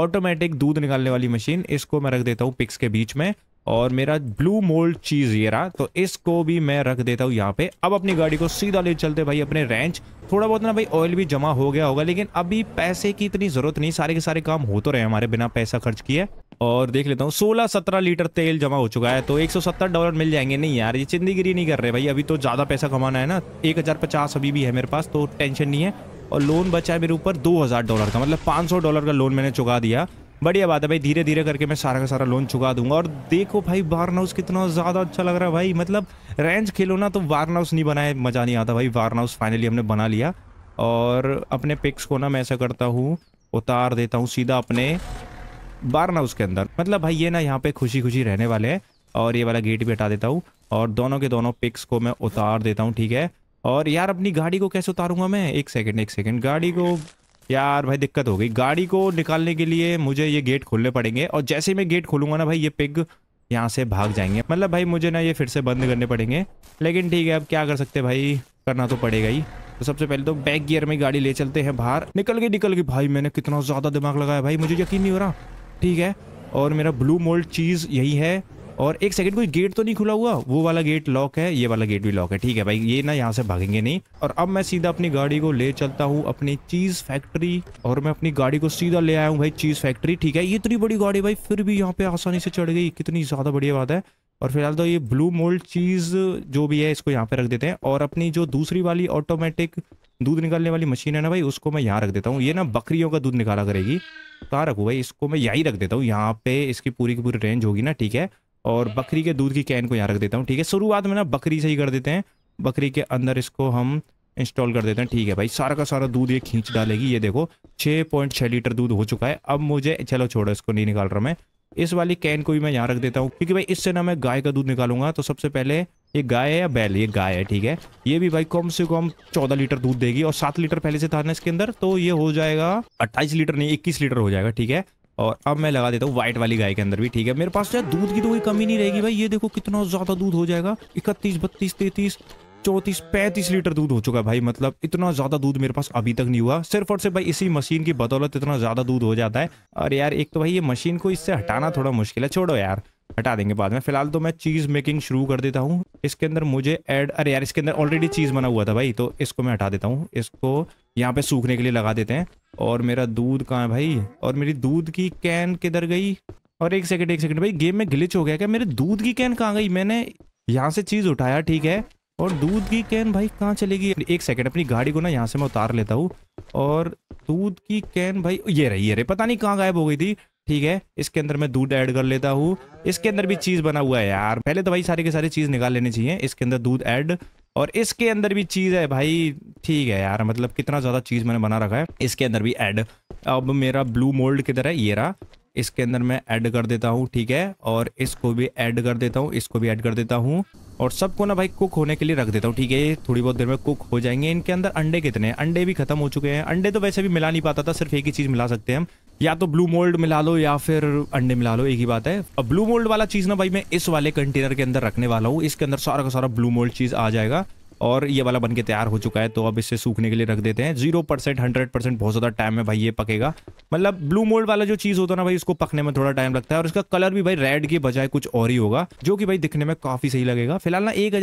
ऑटोमेटिक दूध निकालने वाली मशीन इसको मैं रख देता हूँ पिक्स के बीच में और मेरा ब्लू मोल्ड चीज ये रहा तो इसको भी मैं रख देता हूँ यहाँ पे अब अपनी गाड़ी को सीधा ले चलते भाई अपने रेंच थोड़ा बहुत ना भाई ऑयल भी जमा हो गया होगा लेकिन अभी पैसे की इतनी जरूरत नहीं सारे के सारे काम हो तो रहे हमारे बिना पैसा खर्च किए और देख लेता हूँ सोलह सत्रह लीटर तेल जमा हो चुका है तो एक सौ सत्तर डॉलर मिल जाएंगे नहीं यार ये चिंदीगिरी नहीं कर रहे भाई अभी तो ज़्यादा पैसा कमाना है ना एक हज़ार पचास अभी भी है मेरे पास तो टेंशन नहीं है और लोन बचा है मेरे ऊपर दो हज़ार डॉलर का मतलब पांच सौ डॉलर का लोन मैंने चुका दिया बढ़िया बात है भाई धीरे धीरे करके मैं सारा का सारा लोन चुका दूंगा और देखो भाई वार्न हाउस कितना ज़्यादा अच्छा लग रहा है भाई मतलब रेंज खेलो ना तो वार्न हाउस नहीं बनाए मज़ा नहीं आता भाई वार्न हाउस फाइनली हमने बना लिया और अपने पिक्स को ना मैं ऐसा करता हूँ उतार देता हूँ सीधा अपने वार्न हाउस के अंदर मतलब भाई ये ना यहाँ पे खुशी खुशी रहने वाले हैं और ये वाला गेट भी हटा देता हूँ और दोनों के दोनों पिक्स को मैं उतार देता हूँ ठीक है और यार अपनी गाड़ी को कैसे उतारूंगा मैं एक सेकंड एक सेकंड गाड़ी को यार भाई दिक्कत हो गई गाड़ी को निकालने के लिए मुझे ये गेट खोलने पड़ेंगे और जैसे ही मैं गेट खोलूंगा ना भाई ये पिग यहाँ से भाग जाएंगे मतलब भाई मुझे ना ये फिर से बंद करने पड़ेंगे लेकिन ठीक है अब क्या कर सकते भाई करना तो पड़ेगा ही तो सबसे पहले तो बैक गियर में गाड़ी ले चलते हैं बाहर निकल गई निकल गई भाई मैंने कितना ज़्यादा दिमाग लगाया भाई मुझे यकीन नहीं हो रहा ठीक है और मेरा ब्लू मोल्ड चीज़ यही है और एक सेकंड कोई गेट तो नहीं खुला हुआ वो वाला गेट लॉक है ये वाला गेट भी लॉक है ठीक है भाई ये ना यहाँ से भागेंगे नहीं और अब मैं सीधा अपनी गाड़ी को ले चलता हूँ अपनी चीज फैक्ट्री और मैं अपनी गाड़ी को सीधा ले आया हूँ भाई चीज फैक्ट्री ठीक है ये इतनी बड़ी गाड़ी भाई फिर भी यहाँ पे आसानी से चढ़ गई कितनी ज्यादा बढ़िया बात है और फिलहाल तो ये ब्लू मोल्ड चीज़ जो भी है इसको यहाँ पे रख देते हैं और अपनी जो दूसरी वाली ऑटोमेटिक दूध निकालने वाली मशीन है ना भाई उसको मैं यहाँ रख देता हूँ ये ना बकरियों का दूध निकाला करेगी कहाँ रखूँ भाई इसको मैं यहाँ रख देता हूँ यहाँ पे इसकी पूरी की पूरी रेंज होगी ना ठीक है और बकरी के दूध की कैन को यहाँ रख देता हूँ ठीक है शुरुआत में ना बकरी से ही कर देते हैं बकरी के अंदर इसको हम इंस्टॉल कर देते हैं ठीक है भाई सारा का सारा दूध ये खींच डालेगी ये देखो छः पॉइंट छः लीटर दूध हो चुका है अब मुझे चलो छोड़ो इसको नहीं निकाल रहा मैं इस वाली कैन को भी मैं यहाँ रख देता हूँ क्योंकि भाई इससे ना मैं गाय का दूध निकालूंगा तो सबसे पहले ये गाय है या बैल ये गाय है ठीक है ये भी भाई कम से कम चौदह लीटर दूध देगी और सात लीटर पहले से था ना इसके अंदर तो ये हो जाएगा अट्ठाईस लीटर नहीं इक्कीस लीटर हो जाएगा ठीक है और अब मैं लगा देता हूँ व्हाइट वाली गाय के अंदर भी ठीक है मेरे पास यार दूध की तो कोई कमी नहीं रहेगी भाई ये देखो कितना ज़्यादा दूध हो जाएगा इकतीस बत्तीस तैतीस चौतीस पैंतीस लीटर दूध हो चुका है भाई मतलब इतना ज़्यादा दूध मेरे पास अभी तक नहीं हुआ सिर्फ और सिर्फ भाई इसी मशीन की बदौलत इतना ज़्यादा दूध हो जाता है और यार एक तो भाई ये मशीन को इससे हटाना थोड़ा मुश्किल है छोड़ो यार हटा देंगे बाद में फिलहाल तो मैं चीज़ मेकिंग शुरू कर देता हूँ इसके अंदर मुझे ऐड अरे यार इसके अंदर ऑलरेडी चीज़ बना हुआ था भाई तो इसको मैं हटा देता हूँ इसको यहाँ पे सूखने के लिए लगा देते हैं और मेरा दूध कहाँ है भाई और मेरी दूध की कैन किधर गई और एक सेकंड एक सेकंड भाई गेम में ग्लिच हो गया क्या मेरे दूध की कैन कहाँ गई मैंने यहाँ से चीज़ उठाया ठीक है और दूध की कैन भाई कहाँ चलेगी एक सेकंड अपनी गाड़ी को ना यहाँ से मैं उतार लेता हूँ और दूध की कैन भाई ये रही ये रही पता नहीं कहाँ गायब हो गई थी ठीक है इसके अंदर मैं दूध ऐड कर लेता हूँ इसके अंदर भी चीज़ बना हुआ है यार पहले तो भाई सारे के सारे चीज़ निकाल लेनी चाहिए इसके अंदर दूध ऐड और इसके अंदर भी चीज़ है भाई ठीक है यार मतलब कितना ज़्यादा चीज़ मैंने बना रखा है इसके अंदर भी एड अब मेरा ब्लू मोल्ड किधर है ये रहा इसके अंदर मैं ऐड कर देता हूँ ठीक है और इसको भी ऐड कर देता हूँ इसको भी ऐड कर देता हूँ और सबको ना भाई कुक होने के लिए रख देता हूँ ठीक है ये थोड़ी बहुत देर में कुक हो जाएंगे इनके अंदर अंडे कितने अंडे भी खत्म हो चुके हैं अंडे तो वैसे भी मिला नहीं पाता था सिर्फ एक ही चीज़ मिला सकते हैं हम या तो ब्लू मोल्ड मिला लो या फिर अंडे मिला लो एक ही बात है अब ब्लू मोल्ड वाला चीज़ ना भाई मैं इस वाले कंटेनर के अंदर रखने वाला हूँ इसके अंदर सारा का सारा ब्लू मोल्ड चीज़ आ जाएगा और ये वाला बन के तैयार हो चुका है तो अब इसे सूखने के लिए रख देते हैं जीरो परसेंट हंड्रेड परसेंट बहुत ज़्यादा टाइम है भाई ये पकेगा मतलब ब्लू मोल्ड वाला जो चीज़ होता है ना भाई उसको पकने में थोड़ा टाइम लगता है और इसका कलर भी भाई रेड के बजाय कुछ और ही होगा जो कि भाई दिखने में काफ़ी सही लगेगा फिलहाल ना एक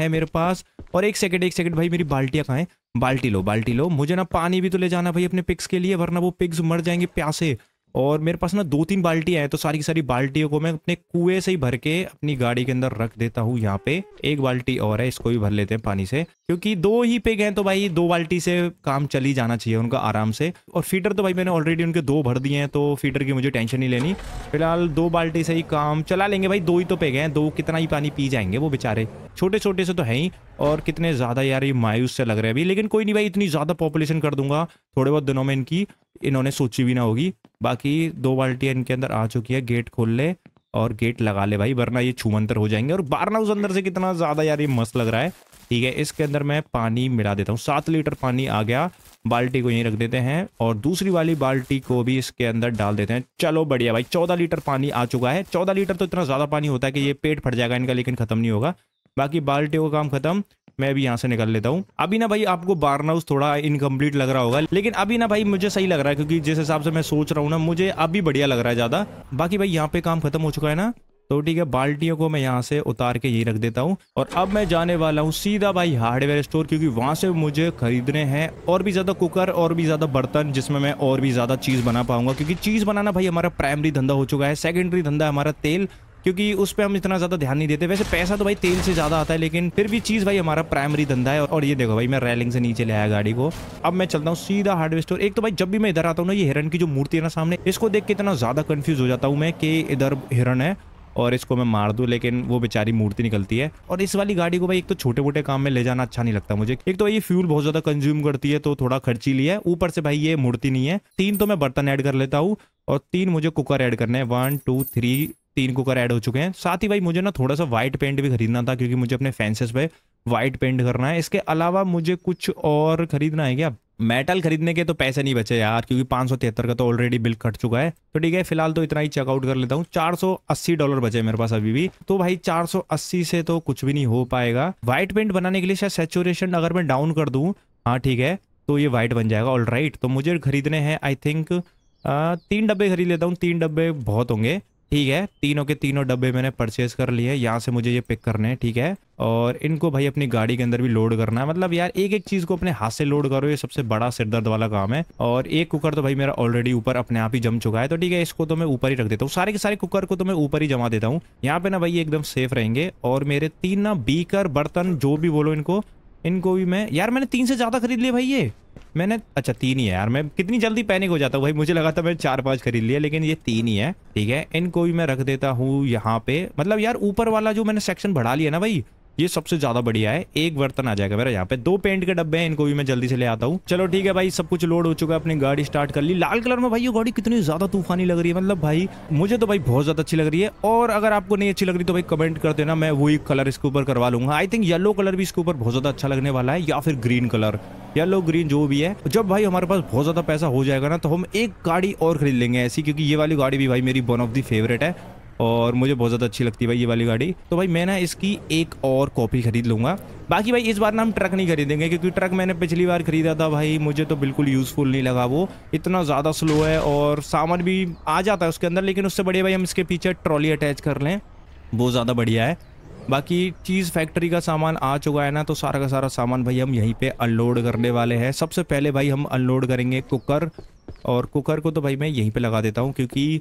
है मेरे पास और एक सेकेंड एक सेकेंड भाई मेरी बाल्टियाँ कहाँ बाल्टी लो बाल्टी लो मुझे ना पानी भी तो ले जाना भाई अपने पिक्स के लिए वरना वो पिग्स मर जाएंगे प्यासे और मेरे पास ना दो तीन बाल्टियाँ हैं तो सारी की सारी बाल्टियों को मैं अपने कुएं से ही भर के अपनी गाड़ी के अंदर रख देता हूँ यहाँ पे एक बाल्टी और है इसको भी भर लेते हैं पानी से क्योंकि दो ही पे हैं तो भाई दो बाल्टी से काम चल ही जाना चाहिए उनका आराम से और फीटर तो भाई मैंने ऑलरेडी उनके दो भर दिए हैं तो फीटर की मुझे टेंशन नहीं लेनी फिलहाल दो बाल्टी से ही काम चला लेंगे भाई दो ही तो पे हैं दो कितना ही पानी पी जाएंगे वो बेचारे छोटे छोटे से तो है ही और कितने ज़्यादा यार ये मायूस से लग रहे हैं अभी लेकिन कोई नहीं भाई इतनी ज़्यादा पॉपुलेशन कर दूंगा थोड़े बहुत दिनों में इनकी इन्होंने सोची भी ना होगी बाकी दो बाल्टियाँ इनके अंदर आ चुकी है गेट खोल ले और गेट लगा ले भाई वरना ये छुमंतर हो जाएंगे और बारना उस अंदर से कितना ज़्यादा यार ये मस्त लग रहा है ठीक है इसके अंदर मैं पानी मिला देता हूँ सात लीटर पानी आ गया बाल्टी को यहीं रख देते हैं और दूसरी वाली बाल्टी को भी इसके अंदर डाल देते हैं चलो बढ़िया भाई चौदह लीटर पानी आ चुका है चौदह लीटर तो इतना ज़्यादा पानी होता है कि ये पेट फट जाएगा इनका लेकिन ख़त्म नहीं होगा बाकी बाल्टियों का काम खत्म मैं भी यहाँ से निकल लेता हूँ अभी ना भाई आपको बारना हाउस थोड़ा इनकम्प्लीट लग रहा होगा लेकिन अभी ना भाई मुझे सही लग रहा है क्योंकि जिस हिसाब से मैं सोच रहा हूँ ना मुझे अभी बढ़िया लग रहा है ज़्यादा बाकी भाई यहाँ पे काम खत्म हो चुका है ना तो ठीक है बाल्टियों को मैं यहाँ से उतार के यही रख देता हूँ और अब मैं जाने वाला हूँ सीधा भाई हार्डवेयर स्टोर क्योंकि वहां से मुझे खरीदने हैं और भी ज़्यादा कुकर और भी ज़्यादा बर्तन जिसमें मैं और भी ज़्यादा चीज़ बना पाऊंगा क्योंकि चीज़ बनाना भाई हमारा प्राइमरी धंधा हो चुका है सेकेंडरी धंधा हमारा तेल क्योंकि उस पर हम इतना ज़्यादा ध्यान नहीं देते वैसे पैसा तो भाई तेल से ज़्यादा आता है लेकिन फिर भी चीज़ भाई हमारा प्राइमरी धंधा है और ये देखो भाई मैं रैलिंग से नीचे ले आया गाड़ी को अब मैं चलता हूँ सीधा हार्डवेयर स्टोर एक तो भाई जब भी मैं इधर आता हूँ ना ये हिरन की जो मूर्ति है ना सामने इसको देख के इतना ज़्यादा कन्फ्यूज़ हो जाता हूँ मैं कि इधर हिरन है और इसको मैं मार दूँ लेकिन वो बेचारी मूर्ति निकलती है और इस वाली गाड़ी को भाई एक तो छोटे मोटे काम में ले जाना अच्छा नहीं लगता मुझे एक तो ये फ्यूल बहुत ज़्यादा कंज्यूम करती है तो थोड़ा खर्ची लिया है ऊपर से भाई ये मूर्ति नहीं है तीन तो मैं बर्तन ऐड कर लेता हूँ और तीन मुझे कुकर ऐड करने हैं वन टू थ्री तीन कुकर ऐड हो चुके हैं साथ ही भाई मुझे ना थोड़ा सा व्हाइट पेंट भी खरीदना था क्योंकि मुझे अपने फैंसेस पे व्हाइट पेंट करना है इसके अलावा मुझे कुछ और खरीदना है क्या मेटल खरीदने के तो पैसे नहीं बचे यार क्योंकि पाँच सौ तिहत्तर का तो ऑलरेडी बिल कट चुका है तो ठीक है फिलहाल तो इतना ही चेकआउट कर लेता हूँ चार सौ अस्सी डॉलर बचे मेरे पास अभी भी तो भाई चार सौ अस्सी से तो कुछ भी नहीं हो पाएगा व्हाइट पेंट बनाने के लिए शायद सेचुरेशन अगर मैं डाउन कर दूँ हाँ ठीक है तो ये व्हाइट बन जाएगा ऑल तो मुझे खरीदने हैं आई थिंक तीन डब्बे खरीद लेता हूँ तीन डब्बे बहुत होंगे ठीक है तीनों के तीनों डब्बे मैंने परचेज कर लिए है यहाँ से मुझे ये पिक करने हैं ठीक है और इनको भाई अपनी गाड़ी के अंदर भी लोड करना है मतलब यार एक एक चीज़ को अपने हाथ से लोड करो ये सबसे बड़ा सिरदर्द वाला काम है और एक कुकर तो भाई मेरा ऑलरेडी ऊपर अपने आप ही जम चुका है तो ठीक है इसको तो मैं ऊपर ही रख देता हूँ सारे के सारे कुकर को तो मैं ऊपर ही जमा देता हूँ यहाँ पे ना भाई एकदम सेफ रहेंगे और मेरे तीन ना बीकर बर्तन जो भी बोलो इनको इनको भी मैं यार मैंने तीन से ज़्यादा खरीद लिए भाई ये मैंने अच्छा तीन ही है यार मैं कितनी जल्दी पैनिक हो जाता हूँ भाई मुझे लगा था मैं चार पांच खरीद लिया लेकिन ये तीन ही है ठीक है इनको भी मैं रख देता हूँ यहाँ पे मतलब यार ऊपर वाला जो मैंने सेक्शन बढ़ा लिया ना भाई ये सबसे ज्यादा बढ़िया है एक बर्तन आ जाएगा मेरा यहाँ पे दो पेंट के डब्बे हैं इनको भी मैं जल्दी से ले आता हूँ चलो ठीक है भाई सब कुछ लोड हो चुका है अपनी गाड़ी स्टार्ट कर ली लाल कलर में भाई ये गाड़ी कितनी ज्यादा तूफानी लग रही है मतलब भाई मुझे तो भाई बहुत ज्यादा अच्छी लग रही है और अगर आपको नहीं अच्छी लग रही तो भाई कमेंट कर देना मैं वही कलर इसके ऊपर करवा लूंगा आई थिंक येलो कलर भी इसके ऊपर बहुत ज्यादा अच्छा लगने वाला है या फिर ग्रीन कलर येलो ग्रीन जो भी है जब भाई हमारे पास बहुत ज्यादा पैसा हो जाएगा ना तो हम एक गाड़ी और खरीद लेंगे ऐसी क्योंकि ये वाली गाड़ी भी भाई मेरी वन ऑफ दी फेवरेट है और मुझे बहुत ज़्यादा अच्छी लगती है भाई ये वाली गाड़ी तो भाई मैं ना इसकी एक और कॉपी खरीद लूँगा बाकी भाई इस बार ना हम ट्रक नहीं खरीदेंगे क्योंकि ट्रक मैंने पिछली बार खरीदा था भाई मुझे तो बिल्कुल यूज़फुल नहीं लगा वो इतना ज़्यादा स्लो है और सामान भी आ जाता है उसके अंदर लेकिन उससे बढ़िया भाई हम इसके पीछे ट्रॉली अटैच कर लें वो ज़्यादा बढ़िया है बाकी चीज़ फैक्ट्री का सामान आ चुका है ना तो सारा का सारा सामान भाई हम यहीं पे अनलोड करने वाले हैं सबसे पहले भाई हम अनलोड करेंगे कुकर और कुकर को तो भाई मैं यहीं पे लगा देता हूँ क्योंकि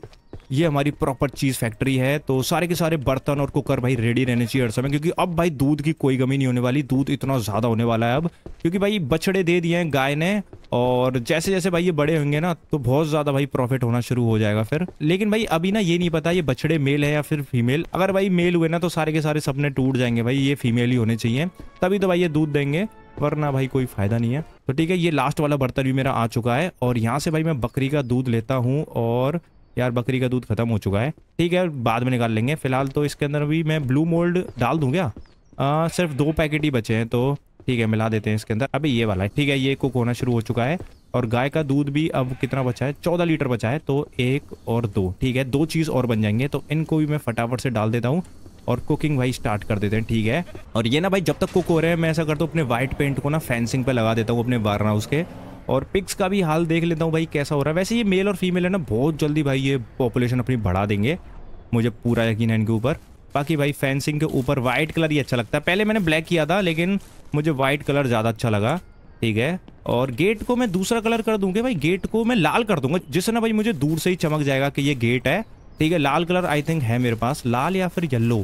ये हमारी प्रॉपर चीज़ फैक्ट्री है तो सारे के सारे बर्तन और कुकर भाई रेडी रहने चाहिए हर समय क्योंकि अब भाई दूध की कोई कमी नहीं होने वाली दूध इतना ज़्यादा होने वाला है अब क्योंकि भाई बछड़े दे दिए हैं गाय ने और जैसे जैसे भाई ये बड़े होंगे ना तो बहुत ज़्यादा भाई प्रॉफिट होना शुरू हो जाएगा फिर लेकिन भाई अभी ना ये नहीं पता ये बछड़े मेल है या फिर फीमेल अगर भाई मेल हुए ना तो सारे के सारे सपने टूट जाएंगे भाई ये फीमेल ही होने चाहिए तभी तो भाई ये दूध देंगे पर ना भाई कोई फ़ायदा नहीं है तो ठीक है ये लास्ट वाला बर्तन भी मेरा आ चुका है और यहाँ से भाई मैं बकरी का दूध लेता हूँ और यार बकरी का दूध खत्म हो चुका है ठीक है बाद में निकाल लेंगे फिलहाल तो इसके अंदर भी मैं ब्लू मोल्ड डाल दूँ क्या आ, सिर्फ दो पैकेट ही बचे हैं तो ठीक है मिला देते हैं इसके अंदर अभी ये वाला है ठीक है ये कुक होना शुरू हो चुका है और गाय का दूध भी अब कितना बचा है चौदह लीटर बचा है तो एक और दो ठीक है दो चीज़ और बन जाएंगे तो इनको भी मैं फटाफट से डाल देता हूँ और कुकिंग भाई स्टार्ट कर देते हैं ठीक है और ये ना भाई जब तक कुक हो रहे हैं मैं ऐसा करता हूँ अपने वाइट पेंट को ना फेंसिंग पे लगा देता हूँ अपने वार हाउस के और पिक्स का भी हाल देख लेता हूँ भाई कैसा हो रहा है वैसे ये मेल और फीमेल है ना बहुत जल्दी भाई ये पॉपुलेशन अपनी बढ़ा देंगे मुझे पूरा यकीन है इनके ऊपर बाकी भाई फेंसिंग के ऊपर वाइट कलर ही अच्छा लगता है पहले मैंने ब्लैक किया था लेकिन मुझे वाइट कलर ज़्यादा अच्छा लगा ठीक है और गेट को मैं दूसरा कलर कर दूंगा भाई गेट को मैं लाल कर दूंगा जिससे ना भाई मुझे दूर से ही चमक जाएगा कि ये गेट है ठीक है लाल कलर आई थिंक है मेरे पास लाल या फिर येल्लो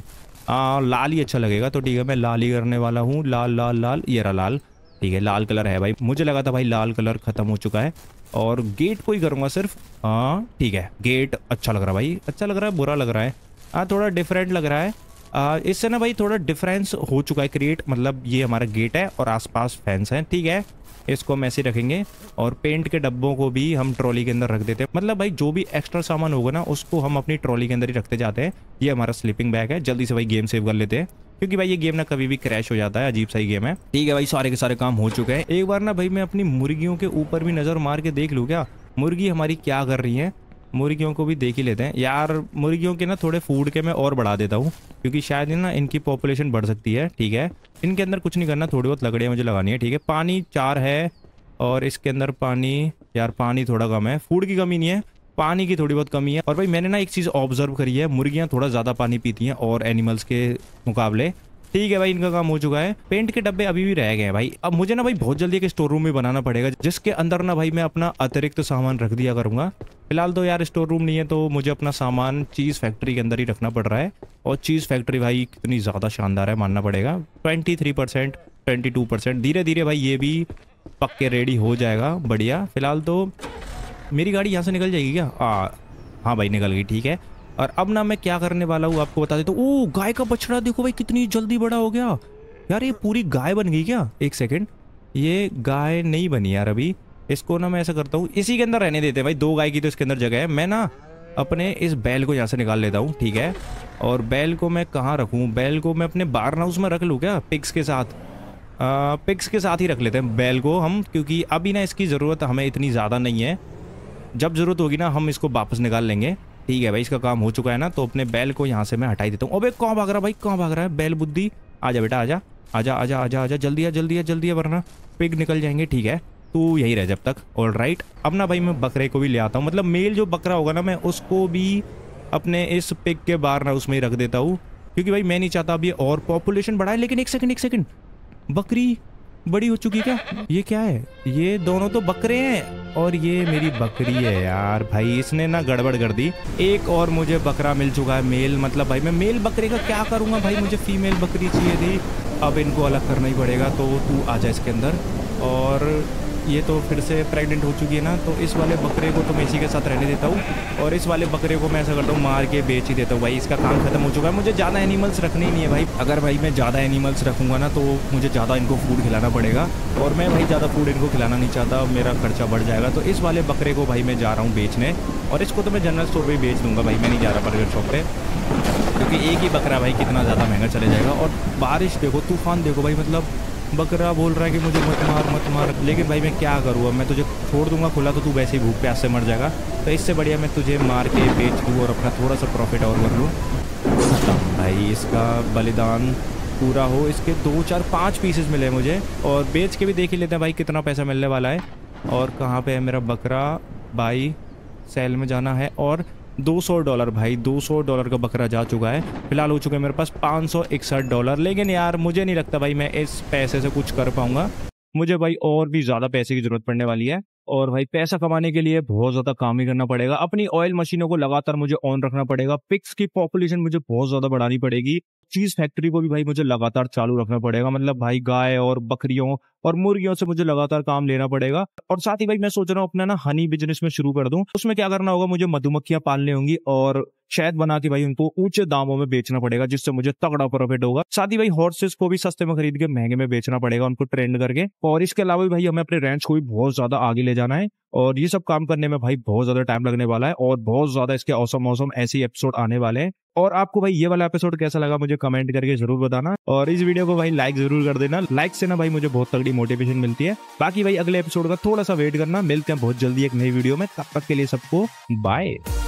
लाल ही अच्छा लगेगा तो ठीक है मैं लाल ही करने वाला हूँ लाल लाल लाल ये रहा लाल ठीक है लाल कलर है भाई मुझे लगा था भाई लाल कलर ख़त्म हो चुका है और गेट को ही करूँगा सिर्फ हाँ ठीक है गेट अच्छा लग रहा है भाई अच्छा लग रहा है बुरा लग रहा है हाँ थोड़ा डिफरेंट लग रहा है इससे ना भाई थोड़ा डिफरेंस हो चुका है क्रिएट मतलब ये हमारा गेट है और आसपास फैंस हैं ठीक है इसको हम ऐसे रखेंगे और पेंट के डब्बों को भी हम ट्रॉली के अंदर रख देते हैं मतलब भाई जो भी एक्स्ट्रा सामान होगा ना उसको हम अपनी ट्रॉली के अंदर ही रखते जाते हैं ये हमारा स्लीपिंग बैग है जल्दी से भाई गेम सेव कर लेते हैं क्योंकि भाई ये गेम ना कभी भी क्रैश हो जाता है अजीब सा ही गेम है ठीक है भाई सारे के सारे काम हो चुके हैं एक बार ना भाई मैं अपनी मुर्गियों के ऊपर भी नज़र मार के देख लूँ क्या मुर्गी हमारी क्या कर रही है मुर्गियों को भी देख ही लेते हैं यार मुर्गियों के ना थोड़े फूड के मैं और बढ़ा देता हूँ क्योंकि शायद ना इनकी पॉपुलेशन बढ़ सकती है ठीक है इनके अंदर कुछ नहीं करना थोड़ी बहुत लकड़ियाँ मुझे लगानी है ठीक है पानी चार है और इसके अंदर पानी यार पानी थोड़ा कम है फूड की कमी नहीं है पानी की थोड़ी बहुत कमी है और भाई मैंने ना एक चीज़ ऑब्जर्व करी है मुर्गियाँ थोड़ा ज़्यादा पानी पीती हैं और एनिमल्स के मुकाबले ठीक है भाई इनका काम हो चुका है पेंट के डब्बे अभी भी रह गए हैं भाई अब मुझे ना भाई बहुत जल्दी एक स्टोर रूम भी बनाना पड़ेगा जिसके अंदर ना भाई मैं अपना अतिरिक्त तो सामान रख दिया करूंगा फिलहाल तो यार स्टोर रूम नहीं है तो मुझे अपना सामान चीज़ फैक्ट्री के अंदर ही रखना पड़ रहा है और चीज़ फैक्ट्री भाई कितनी ज़्यादा शानदार है मानना पड़ेगा twenty three percent twenty two percent धीरे धीरे भाई ये भी पक्के रेडी हो जाएगा बढ़िया फिलहाल तो मेरी गाड़ी यहाँ से निकल जाएगी क्या हाँ भाई निकल गई ठीक है और अब ना मैं क्या करने वाला हूँ आपको बता देता हूँ ओ गाय का बछड़ा देखो भाई कितनी जल्दी बड़ा हो गया यार ये पूरी गाय बन गई क्या एक सेकेंड ये गाय नहीं बनी यार अभी इसको ना मैं ऐसा करता हूँ इसी के अंदर रहने देते हैं भाई दो गाय की तो इसके अंदर जगह है मैं ना अपने इस बैल को यहाँ से निकाल लेता हूँ ठीक है और बैल को मैं कहाँ रखूँ बैल को मैं अपने बार हाउस में रख लूँ क्या पिक्स के साथ आ, पिक्स के साथ ही रख लेते हैं बैल को हम क्योंकि अभी ना इसकी ज़रूरत हमें इतनी ज़्यादा नहीं है जब ज़रूरत होगी ना हम इसको वापस निकाल लेंगे ठीक है भाई इसका काम हो चुका है ना तो अपने बैल को यहाँ से मैं हटाई देता हूँ अबे कौन भाग रहा भाई कौन भाग रहा है बैल बुद्धि आजा बेटा आजा आजा आजा आजा आजा जल्दी आ जल्दी आ जल्दी आ वरना पिग निकल जाएंगे ठीक है तू यही रह जब तक और राइट अब ना भाई मैं बकरे को भी ले आता हूँ मतलब मेल जो बकरा होगा ना मैं उसको भी अपने इस पिग के बाहर ना उसमें रख देता हूँ क्योंकि भाई मैं नहीं चाहता अभी और पॉपुलेशन बढ़ाए लेकिन एक सेकंड एक सेकेंड बकरी बड़ी हो चुकी क्या ये क्या है ये दोनों तो बकरे हैं और ये मेरी बकरी है यार भाई इसने ना गड़बड़ कर दी एक और मुझे बकरा मिल चुका है मेल मतलब भाई मैं मेल बकरे का क्या करूँगा भाई मुझे फीमेल बकरी चाहिए थी अब इनको अलग करना ही पड़ेगा तो तू आ जा इसके अंदर और ये तो फिर से प्रेग्नेंट हो चुकी है ना तो इस वाले बकरे को तो मैं इसी के साथ रहने देता हूँ और इस वाले बकरे को मैं ऐसा करता हूँ मार के बेच ही देता हूँ भाई इसका काम खत्म हो चुका है मुझे ज़्यादा एनिमल्स रखने ही नहीं है भाई अगर भाई मैं ज़्यादा एनिमल्स रखूँगा ना तो मुझे ज़्यादा इनको फूड खिलाना पड़ेगा और मैं भाई ज़्यादा फूड इनको खिलाना नहीं चाहता मेरा खर्चा बढ़ जाएगा तो इस वाले बकरे को भाई मैं जा रहा हूँ बेचने और इसको तो मैं जनरल स्टोर पर बेच दूँगा भाई मैं नहीं जा रहा बर्गर शॉप पर क्योंकि एक ही बकरा भाई कितना ज़्यादा महंगा चले जाएगा और बारिश देखो तूफान देखो भाई मतलब बकरा बोल रहा है कि मुझे मत मार मत मार लेकिन भाई मैं क्या करूँगा मैं तुझे छोड़ दूंगा खुला तो तू वैसे ही भूख प्यास से मर जाएगा तो इससे बढ़िया मैं तुझे मार के बेच दूँ और अपना थोड़ा सा प्रॉफिट और कर लूँ भाई इसका बलिदान पूरा हो इसके दो चार पाँच पीसेस मिले मुझे और बेच के भी देख ही लेते हैं भाई कितना पैसा मिलने वाला है और कहाँ पर है मेरा बकरा भाई सेल में जाना है और 200 डॉलर भाई 200 डॉलर का बकरा जा चुका है फिलहाल हो चुका है मेरे पास पाँच डॉलर लेकिन यार मुझे नहीं लगता भाई मैं इस पैसे से कुछ कर पाऊंगा मुझे भाई और भी ज़्यादा पैसे की ज़रूरत पड़ने वाली है और भाई पैसा कमाने के लिए बहुत ज़्यादा काम ही करना पड़ेगा अपनी ऑयल मशीनों को लगातार मुझे ऑन रखना पड़ेगा पिक्स की पॉपुलेशन मुझे बहुत ज़्यादा बढ़ानी पड़ेगी चीज फैक्ट्री को भी भाई मुझे लगातार चालू रखना पड़ेगा मतलब भाई गाय और बकरियों और मुर्गियों से मुझे लगातार काम लेना पड़ेगा और साथ ही भाई मैं सोच रहा हूँ अपना ना हनी बिजनेस में शुरू कर दूं उसमें क्या करना होगा मुझे मधुमक्खियां पालनी होंगी और शायद बना के भाई उनको ऊंचे दामों में बेचना पड़ेगा जिससे मुझे तगड़ा प्रॉफिट होगा साथ ही भाई हॉर्सेस को भी सस्ते में खरीद के महंगे में बेचना पड़ेगा उनको ट्रेंड करके और इसके अलावा भी भाई हमें अपने रेंज को भी बहुत ज्यादा आगे ले जाना है और ये सब काम करने में भाई बहुत ज्यादा टाइम लगने वाला है और बहुत ज्यादा इसके औसम मौसम ऐसे एपिसोड आने वाले हैं और आपको भाई ये वाला एपिसोड कैसा लगा मुझे कमेंट करके जरूर बताना और इस वीडियो को भाई लाइक जरूर कर देना लाइक से ना भाई मुझे बहुत तगड़ी मोटिवेशन मिलती है बाकी भाई अगले एपिसोड का थोड़ा सा वेट करना मिलते हैं बहुत जल्दी एक नई वीडियो में तब तक के लिए सबको बाय